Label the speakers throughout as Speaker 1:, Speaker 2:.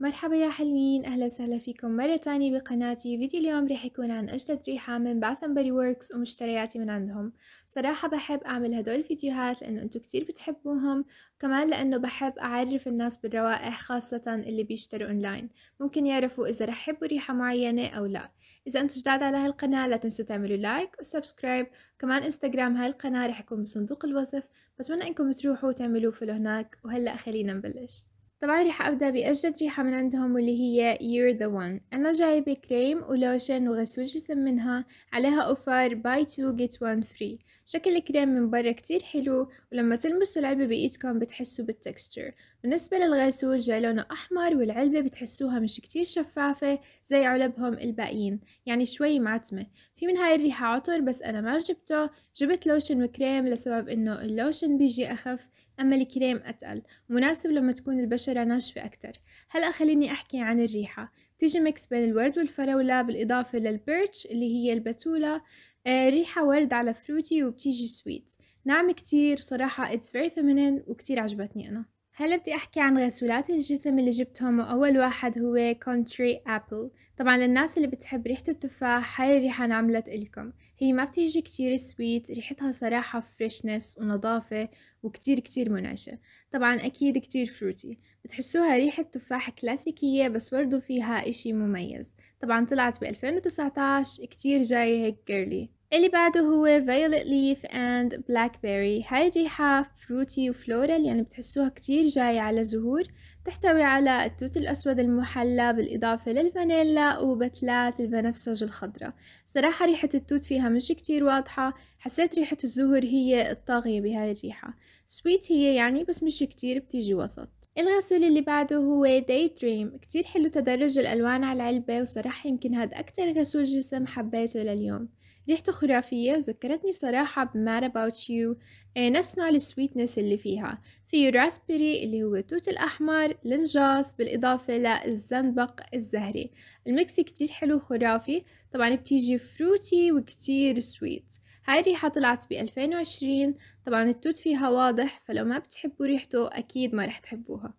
Speaker 1: مرحبا يا حلوين اهلا وسهلا فيكم مرة تانية بقناتي فيديو اليوم رح يكون عن اجدد ريحة من باث باري ووركس ومشترياتي من عندهم صراحة بحب اعمل هدول الفيديوهات لانه انتو كتير بتحبوهم كمان لانه بحب اعرف الناس بالروائح خاصة اللي بيشتروا اونلاين ممكن يعرفوا اذا رح يحبوا ريحة معينة او لا اذا انتو جداد على هالقناة لا تنسوا تعملوا لايك وسبسكرايب كمان انستغرام هالقناة رح يكون بصندوق الوصف بتمنى انكم تروحوا وتعملوا فولو هناك وهلا خلينا نبلش طبعا رح أبدأ بأجدد ريحة من عندهم واللي هي يور ذا وان أنا جايبة كريم ولوشن وغسول جسم منها عليها أوفر باي 2 جيت 1 فري شكل الكريم من برا كتير حلو ولما تلمسوا العلبة بإيدكم بتحسوا بالتكستشر بالنسبة للغسول جاي لونه أحمر والعلبة بتحسوها مش كتير شفافة زي علبهم الباقيين يعني شوي معتمة في من هاي الريحة عطر بس أنا ما جبته جبت لوشن وكريم لسبب إنه اللوشن بيجي أخف أما الكريم أتقل مناسب لما تكون البشرة ناشفة أكتر هلأ خليني أحكي عن الريحة بتيجي ميكس بين الورد والفراولة بالإضافة للبيرتش اللي هي البتولة آه ريحة ورد على فروتي وبتيجي سويت ناعمة كتير صراحة it's very feminine وكتير عجبتني أنا هلا بدي احكي عن غسولات الجسم اللي جبتهم واول واحد هو كونتري ابل طبعا للناس اللي بتحب ريحة التفاح هاي الريحة انا عملت الكم هي ما بتيجي كتير سويت ريحتها صراحة فريشنس ونظافة وكتير كتير منعشة طبعا اكيد كتير فروتي بتحسوها ريحة تفاح كلاسيكية بس برضو فيها اشي مميز طبعا طلعت ب 2019 كتير جاية هيك كيرلي اللي بعده هو violet leaf and blackberry هاي ريحة فروتي وفلورال يعني بتحسوها كتير جاية على زهور تحتوي على التوت الأسود المحلى بالإضافة للفانيلا وبتلات البنفسج الخضراء صراحة ريحة التوت فيها مش كتير واضحة حسيت ريحة الزهور هي الطاغية بهاي الريحة سويت هي يعني بس مش كتير بتيجي وسط الغسول اللي بعده هو Day Dream كتير حلو تدرج الألوان على العلبة وصراحة يمكن هاد أكتر غسول جسم حبيته لليوم ريحته خرافية وذكرتني صراحة بمات أباوت يو نفس نوع السويتنس اللي فيها فيه راسبيري اللي هو التوت الأحمر النجاس بالإضافة للزنبق الزهري الميكس كتير حلو خرافي طبعا بتيجي فروتي وكتير سويت هاي الريحة طلعت ب 2020 طبعا التوت فيها واضح فلو ما بتحبوا ريحته أكيد ما رح تحبوها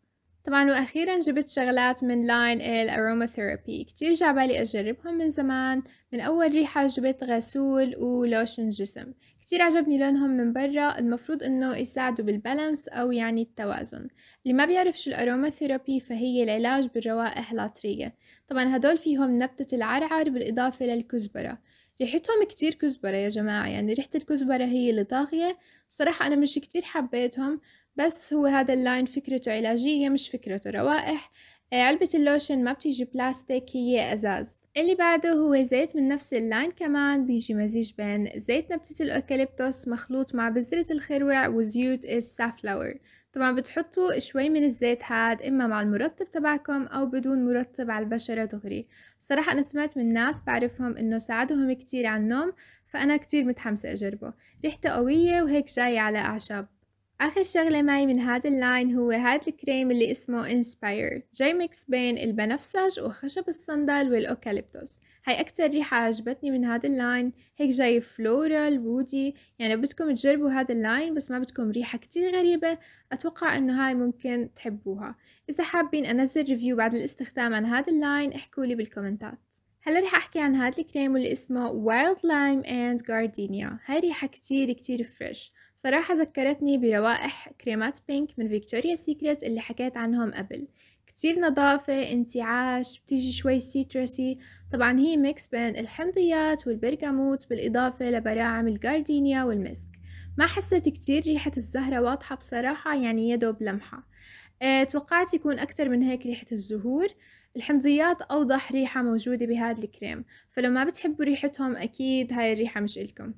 Speaker 1: طبعا واخيرا جبت شغلات من لاين الاروماثيرابي كتير جعبالي اجربهم من زمان من اول ريحة جبت غسول ولوشن جسم كتير عجبني لونهم من برا المفروض انه يساعدوا بالبالانس او يعني التوازن اللي ما بيعرف شو الاروماثيرابي فهي العلاج بالروائح العطرية طبعا هدول فيهم نبتة العرعر بالاضافة للكزبرة ريحتهم كتير كزبرة يا جماعة يعني ريحة الكزبرة هي اللي طاغية صراحة أنا مش كتير حبيتهم بس هو هذا اللاين فكرته علاجية مش فكرته روائح آه، علبة اللوشن ما بتيجي بلاستيك هي أزاز اللي بعده هو زيت من نفس اللاين كمان بيجي مزيج بين زيت نبتة الأوكاليبتوس مخلوط مع بذرة الخروع وزيوت السافلاور طبعا بتحطوا شوي من الزيت هاد إما مع المرطب تبعكم أو بدون مرطب على البشرة دغري صراحة أنا سمعت من ناس بعرفهم إنه ساعدهم كتير على النوم فأنا كتير متحمسة أجربه ريحته قوية وهيك جاية على أعشاب آخر شغلة معي من هذا اللاين هو هذا الكريم اللي اسمه انسباير جاي ميكس بين البنفسج وخشب الصندل والأوكاليبتوس هاي أكتر ريحة عجبتني من هذا اللاين هيك جاي فلورال وودي يعني لو بدكم تجربوا هذا اللاين بس ما بدكم ريحة كتير غريبة أتوقع إنه هاي ممكن تحبوها إذا حابين أنزل ريفيو بعد الاستخدام عن هذا اللاين احكولي بالكومنتات هلا رح احكي عن هاد الكريم واللي اسمه وايلد لايم اند جاردينيا هاي ريحة كتير كتير فريش صراحة ذكرتني بروائح كريمات بينك من فيكتوريا سيكريت اللي حكيت عنهم قبل كتير نظافة انتعاش بتيجي شوي سيترسي طبعا هي ميكس بين الحمضيات والبرغموت بالإضافة لبراعم الجاردينيا والمسك ما حسيت كتير ريحة الزهرة واضحة بصراحة يعني يدوب لمحة آه، توقعت يكون أكتر من هيك ريحة الزهور الحمضيات أوضح ريحة موجودة بهذا الكريم فلو ما بتحبوا ريحتهم أكيد هاي الريحة مش إلكم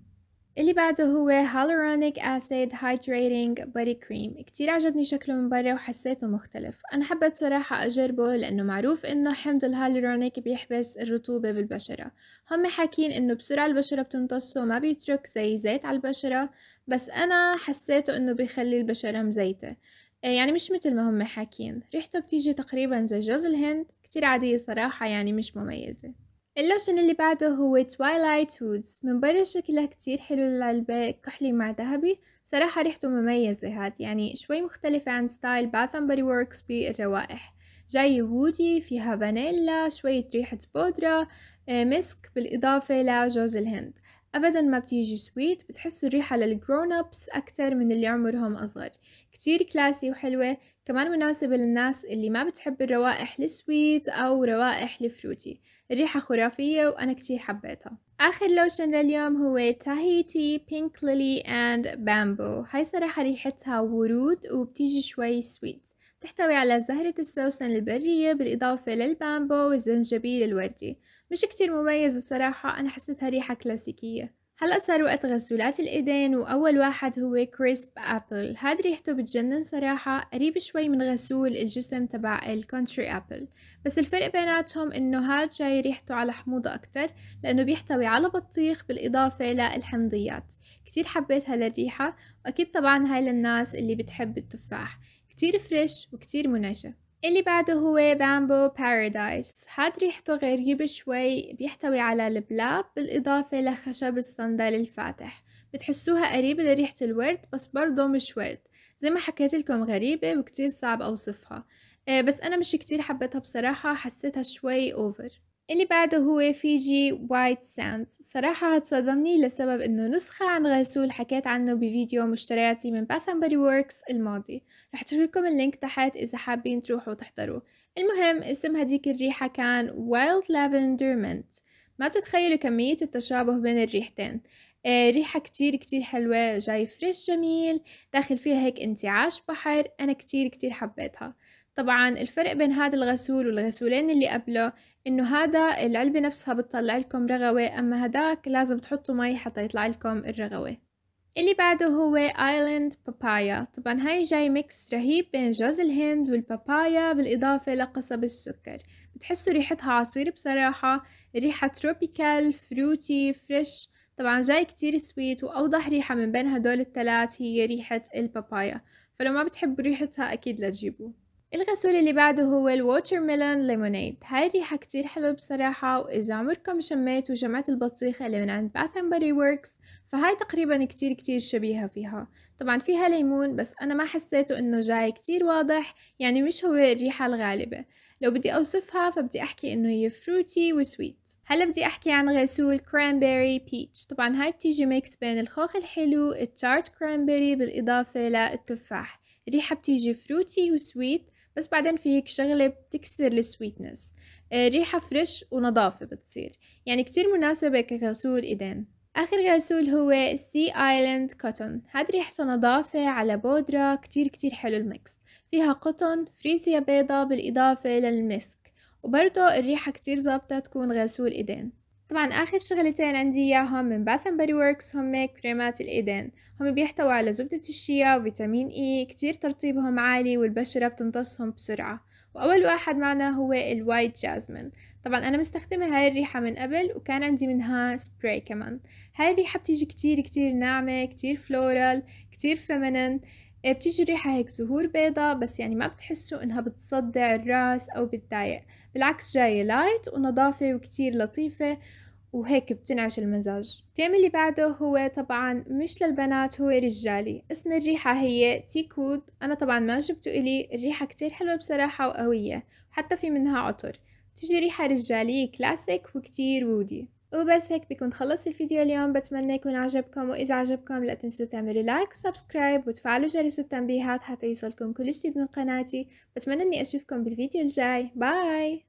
Speaker 1: اللي بعده هو هالورونيك أسيد هايدريتنج بودي كريم كتير عجبني شكله من برا وحسيته مختلف أنا حبيت صراحة أجربه لأنه معروف إنه حمض الهالورونيك بيحبس الرطوبة بالبشرة هم حاكين إنه بسرعة البشرة بتمتصه وما بيترك زي زيت على البشرة بس أنا حسيته إنه بيخلي البشرة مزيتة آه، يعني مش مثل ما هم حاكين ريحته بتيجي تقريبا زي جوز الهند كتير عادية صراحة يعني مش مميزة اللوشن اللي بعده هو Twilight Woods من برا شكلها كتير حلو العلبة كحلي مع ذهبي صراحة ريحته مميزة هاد يعني شوي مختلفة عن ستايل Bath and Body Works بالروائح جاي وودي فيها فانيلا شوية ريحة بودرة آه، مسك بالإضافة لجوز الهند ابدا ما بتيجي سويت بتحسوا الريحه للجرون ابس اكثر من اللي عمرهم اصغر كتير كلاسي وحلوه كمان مناسبه للناس اللي ما بتحب الروائح السويت او روائح الفروتي الريحه خرافيه وانا كتير حبيتها اخر لوشن لليوم هو تاهيتي بينك ليلي اند بامبو هاي صراحه ريحتها ورود وبتيجي شوي سويت تحتوي على زهرة السوسن البرية بالإضافة للبامبو والزنجبيل الوردي مش كتير مميزة الصراحة أنا حسيتها ريحة كلاسيكية هلأ صار وقت غسولات الإيدين وأول واحد هو كريسب أبل هاد ريحته بتجنن صراحة قريب شوي من غسول الجسم تبع الكونتري أبل بس الفرق بيناتهم إنه هاد جاي ريحته على حموضة أكتر لأنه بيحتوي على بطيخ بالإضافة للحمضيات كتير حبيت هالريحة وأكيد طبعا هاي للناس اللي بتحب التفاح كتير فريش وكتير منعشة اللي بعده هو بامبو بارادايس هاد ريحته غريبة شوي بيحتوي على البلاب بالإضافة لخشب الصندل الفاتح بتحسوها قريبة لريحة الورد بس برضه مش ورد زي ما حكيت لكم غريبة وكتير صعب أوصفها آه، بس أنا مش كتير حبيتها بصراحة حسيتها شوي أوفر اللي بعده هو فيجي وايت ساندز صراحة هتصدمني لسبب انه نسخة عن غسول حكيت عنه بفيديو مشترياتي من Bath Body ووركس الماضي رح اترك لكم اللينك تحت اذا حابين تروحوا تحضروا المهم اسم هديك الريحة كان وايلد لافندر مينت ما بتتخيلوا كمية التشابه بين الريحتين آه، ريحة كتير كتير حلوة جاي فريش جميل داخل فيها هيك انتعاش بحر أنا كتير كتير حبيتها طبعا الفرق بين هذا الغسول والغسولين اللي قبله انه هذا العلبة نفسها بتطلع لكم رغوة اما هداك لازم تحطوا مي حتى يطلع لكم الرغوة اللي بعده هو ايلاند بابايا طبعا هاي جاي ميكس رهيب بين جوز الهند والبابايا بالاضافة لقصب السكر بتحسوا ريحتها عصير بصراحة ريحة تروبيكال فروتي فريش طبعا جاي كتير سويت واوضح ريحة من بين هدول الثلاث هي ريحة البابايا فلو ما بتحبوا ريحتها اكيد لا تجيبوه الغسول اللي بعده هو الووتر ميلون ليمونيد هاي الريحة كتير حلوة بصراحة وإذا عمركم شميتوا وجمعت البطيخة اللي من عند باث اند بادي وركس فهاي تقريبا كتير كتير شبيهة فيها طبعا فيها ليمون بس أنا ما حسيته إنه جاي كتير واضح يعني مش هو الريحة الغالبة لو بدي أوصفها فبدي أحكي إنه هي فروتي وسويت هلا بدي احكي عن غسول كرانبيري بيتش طبعا هاي بتيجي ميكس بين الخوخ الحلو التارت كرانبيري بالاضافه للتفاح ريحه بتيجي فروتي وسويت بس بعدين في هيك شغلة بتكسر السويتنس آه، ريحة فريش ونظافة بتصير يعني كتير مناسبة كغسول إيدين آخر غسول هو سي آيلاند كوتون هاد ريحته نظافة على بودرة كتير كتير حلو الميكس فيها قطن فريزيا بيضة بالإضافة للمسك وبرضه الريحة كتير ظابطة تكون غسول إيدين طبعا آخر شغلتين عندي إياهم من باث أند بادي وركس هم كريمات الإيدين هم بيحتوى على زبدة الشيا وفيتامين إي كتير ترطيبهم عالي والبشرة بتمتصهم بسرعة وأول واحد معنا هو الوايت جازمين طبعا أنا مستخدمة هاي الريحة من قبل وكان عندي منها سبراي كمان هاي الريحة بتيجي كتير كتير ناعمة كتير فلورال كتير فمنن بتيجي ريحة هيك زهور بيضة بس يعني ما بتحسوا انها بتصدع الراس او بتضايق بالعكس جاية لايت ونظافة وكتير لطيفة وهيك بتنعش المزاج الكريم اللي بعده هو طبعا مش للبنات هو رجالي اسم الريحة هي تيكود انا طبعا ما جبته الي الريحة كتير حلوة بصراحة وقوية حتى في منها عطر تجي ريحة رجالية كلاسيك وكتير وودي وبس هيك بكون خلصت الفيديو اليوم بتمنى يكون عجبكم واذا عجبكم لا تنسوا تعملوا لايك وسبسكرايب وتفعلوا جرس التنبيهات حتى يوصلكم كل جديد من قناتي بتمنى اني اشوفكم بالفيديو الجاي باي